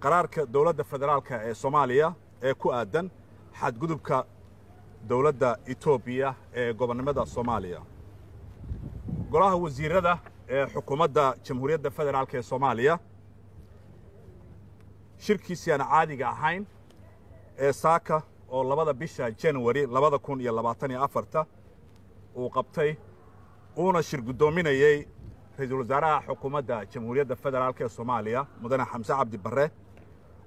qaraarka dowladda federaalka ee soomaaliya ee ku aadan xadgudubka dowladda etoobiya ee gobonnimada soomaaliya golaha wasiirada ee xukuumadda jamhuuriyadda federaalk ee soomaaliya shirkiisii aan caadiga ahayn ee saaka oo labada bisha january labada kun iyo labaatan iyo afarta uu qabtay uuna shir guddoominayey ra-iisul wasaaraha xukuumadda jamhuuriyadda federaalk ee soomaaliya mudane xamse cabdi barre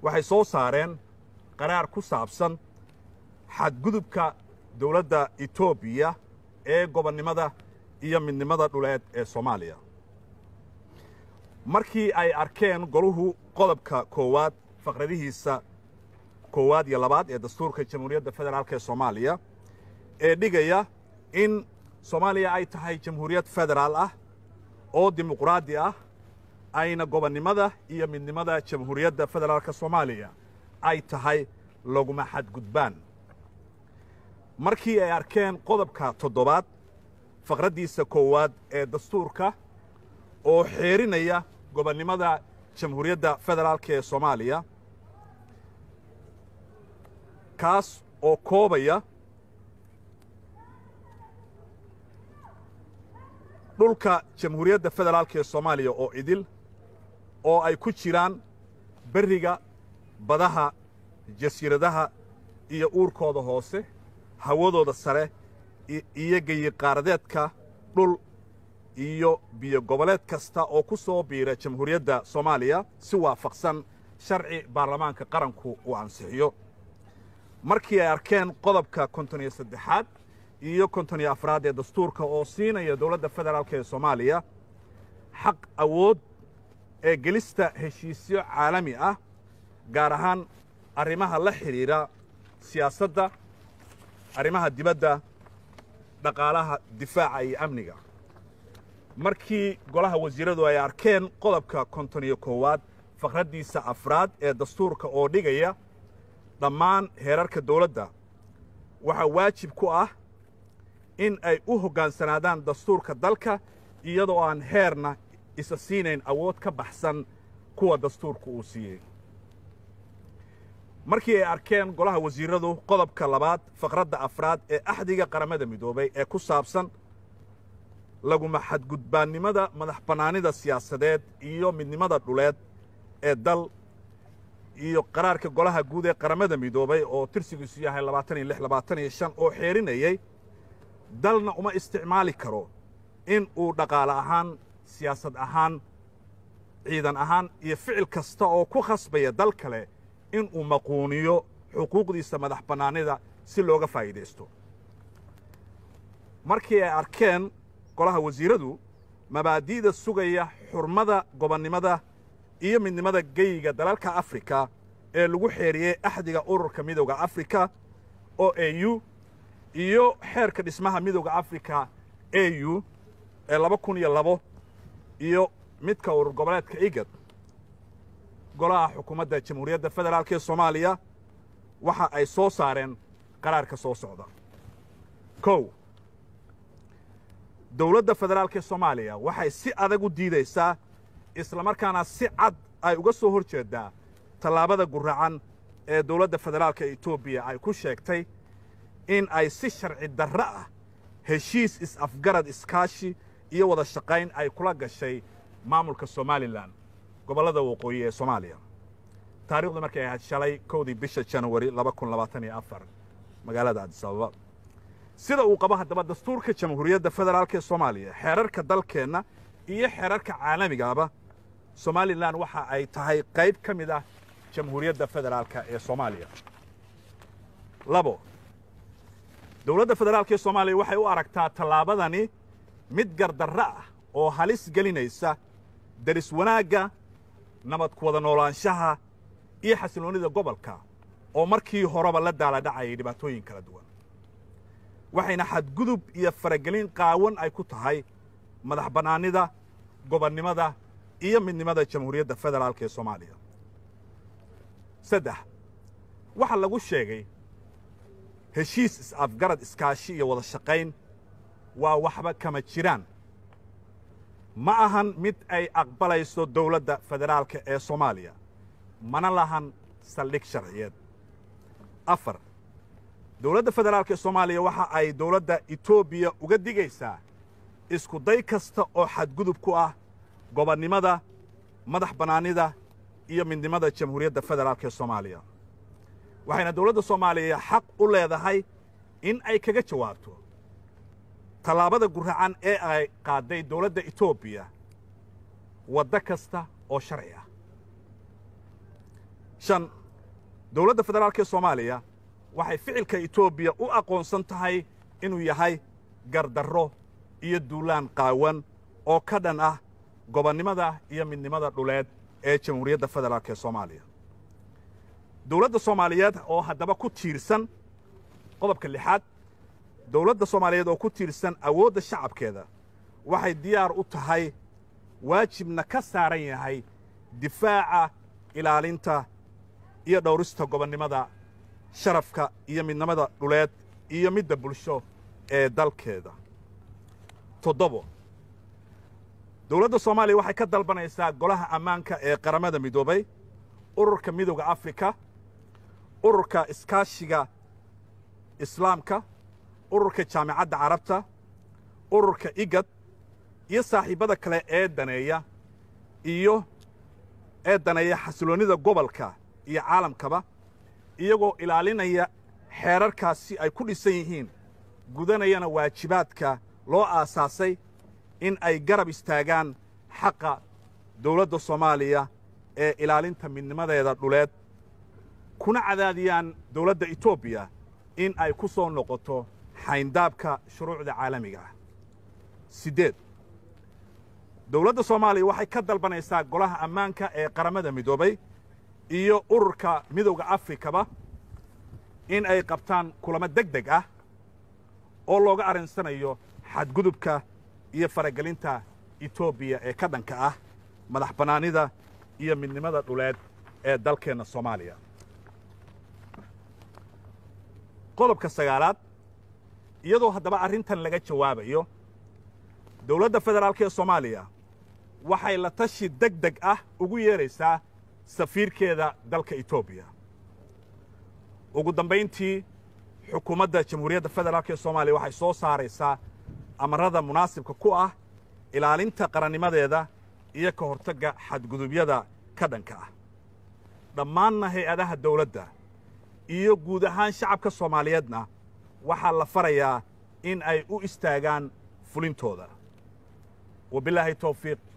waxay soo saareen qaraar ku saabsan xadgudubka dowladda etoobiya ee gobonnimada iyo midnimada dhuleed ee soomaaliya markii ay arkeen goluhu qodobka koowaad faqradihiisa koowaad iyo labaad ee dastuurka jamhuuriyadda federaalk ee soomaaliya ee dhigaya in soomaaliya ay tahay jamhuuriyad federaal ah oo dimuqraadi ah ayna gobonnimada iyo midnimada jamhuuriyadda federaalk soomaaliya ay tahay laguma xadgudbaan markii ay arkeen qodobka toddobaad faqraddiisa koowaad ee dastuurka oo xeerinaya gobonnimada jamhuuriyadda federaalk ee soomaaliya kaas oo koobaya dhulka jamhuuriyadda federaalk ee soomaaliya oo idil oo ay ku jiraan berriga badaha jasiiradaha iyo uurkooda hoose hawadooda sare iyo geyiqaaradeedka dhul iyo biyo-goboleed kasta oo ku soo biira jamhuuriyadda soomaaliya si waafaqsan sharci baarlamaanka qaranku uu ansixiyo markii ay arkeen qodobka konton iyo saddexaad iyo konton iyo afraad ee dastuurka oo siinaya dowladda federaalk ee soomaaliya xaq awood ee gelista heshiisyo caalami ah gaar ahaan arrimaha la xidhiira siyaasadda arrimaha dibadda dhaqaalaha difaaca iyo amniga markii golaha wasiiradu ay arkeen qodobka konton iyo koowaad fakraddiisa afraad ee dastuurka oo dhigaya dhammaan heerarka dawladda waxaa waajib ku ah in ay u hoggaansanaadaan dastuurka dalka iyadoo aan heerna isa siinayn awood ka baxsan kuwa dastuurku uu siiyey markii ay arkeen golaha wasiiradu qodobka labaad faqradda afraad ee axdiga qaramada midoobay ee ku saabsan laguma xadgudbaannimada madax bannaanida siyaasadeed iyo midnimada dhuleed ee dal iyo qaraarka golaha guud ee qaramada midoobay oo tirsigiisu yahay labaatan iyo lix labaatan iyo shan oo xeerinayey dalna uma isticmaali karo in uu dhaqaale ahaan siyaasad ahaan ciidan ahaan iyo ficil kasta oo ku khasbaya dal kale in uu maquuniyo xuquuqdiisa madax bannaanida si looga faa'iidaysto markii ay arkeen golaha wasiiradu mabaadi'da sugaya xurmada gobonnimada iyo midnimada geyiga dalalka afrika ee lagu xeeriyey axdiga ururka midowda afrika oo a u iyo xeerka dhismaha midowda afrika a u ee laba kun iyo labo iyo midka urur goboleedka igad golaha xukuumadda jamhuuriyadda federaalk ee soomaaliya waxa ay soo saareen qaraarka soo socda kow dowladda federaalka ee soomaaliya waxay si adag u diidaysaa islamarkaana si cad ay uga soo hor jeeddaa tallaabada guracan ee dowladda federaalka itoobiya ay ku sheegtay in ay si sharci darro ah heshiis is-afgarad iskaashi iyo wada shaqayn ay kula gashay maamulka somalilan gobollada waqooyi ee soomaaliya taariikhdu markay ahayd shalay kowdii bisha janawari magaalada adisababa sida uu qabo haddaba dastuurka jamhuuriyadda federaalk ee soomaaliya xeerarka dalkeenna iyo xeerarka caalamigaaba somalilan waxa ay tahay qayb ka mid ah jamhuuriyadda federaalka ee soomaaliya labo dowladda federaalk ee soomaaliya waxay u aragtaa tallaabadani mid gardarro ah oo halis gelinaysa deris wanaagga nabad ku wada noolaanshaha iyo xasilloonnida gobolka oo markii horeba la daaladhacayay dhibaatooyin kala duwan waxayna xadgudub iyo faragelin qaawan ay ku tahay madax bannaanida gobonnimada iyo midnimada jamhuuriyadda federaalk ee soomaaliya saddex waxaa lagu sheegay heshiis is-afgarad iskaashi iyo wada shaqayn waa waxba kama jiraan ma ahan mid ay aqbalayso dawladda federaalka ee soomaaliya mana lahan saldhig sharciyeed afar dowladda federaalka ee soomaaliya waxa ay dawladda itoobiya uga digaysaa isku day kasta oo xadgudub ku ah gobonnimada madax bannaanida iyo midnimada jamhuuriyadda federaalk ee soomaaliya waxayna dawladda soomaaliya xaq u leedahay in ay kaga jawaabto tallaabada guracan ee ay qaaday dawladda etoobiya waddo kasta oo sharci ah shan dawladda federaalka ee soomaaliya waxay ficilka etoobiya u aqoonsan tahay inuu yahay gardarro iyo duulaan qaawan oo ka dhan ah gobonnimada iyo midnimada dhuleed ee jamhuuriyadda federaalk ee soomaaliya dowladda soomaaliyeed oo haddaba ku tiirsan qodobka lixaad dowladda soomaaliyeed oo ku tiirsan awoodda shacabkeeda waxay diyaar u tahay waajibna ka saaran yahay difaaca ilaalinta iyo dhowrista gobonnimada sharafka iyo midnimada dhuleed iyo midda bulsho ee dalkeeda toddobo dowladda soomaaliya waxay ka dalbanaysaa golaha ammaanka ee qaramada midoobay ururka midowda afrika ururka iskaashiga islaamka ururka jaamicadda carabta ururka igad iyo saaxiibbada kale ee daneeya iyo ee daneeya xasiloonnida gobolka iyo caalamkaba iyagoo ilaalinaya xeerarkaasi ay ku dhisan yihiin gudanayana waajibaadka loo aasaasay in ay garab istaagaan xaqa dawladda soomaaliya ee ilaalinta midnimadeeda dhuleed kuna cadaadiyaan dawladda etoobiya in ay ku soo noqoto xayndaabka shuruucda caalamiga ah sideed dowladda soomaaliya waxay ka dalbanaysaa golaha ammaanka ee qaramada midoobay iyo ururka midowda afrikaba in ay qabtaan kulamo deg deg ah oo looga arrinsanayo xadgudubka iyo faragelinta etoobiya ee ka dhanka ah madax bannaanida iyo midnimada dhuleed ee dalkeenna soomaaliya qodobka sagaalaad iyadoo haddaba arrintan laga jawaabayo dowladda federaalk ee soomaaliya waxay la tashi deg deg ah ugu yeeraysaa safiirkeeda dalka etoobiya ugu dambayntii xukuumadda jamhuuriyadda federaalk ee soomaaliya waxay soo saaraysaa amarada munaasibka ku ah ilaalinta qarannimadeeda iyo ka hortagga xadgudubyada ka dhanka ah dhammaanna hay-adaha dawladda iyo guud ahaan shacabka soomaaliyeedna waxaa la farayaa in ay u istaagaan fulintooda wabilaahi towfiiq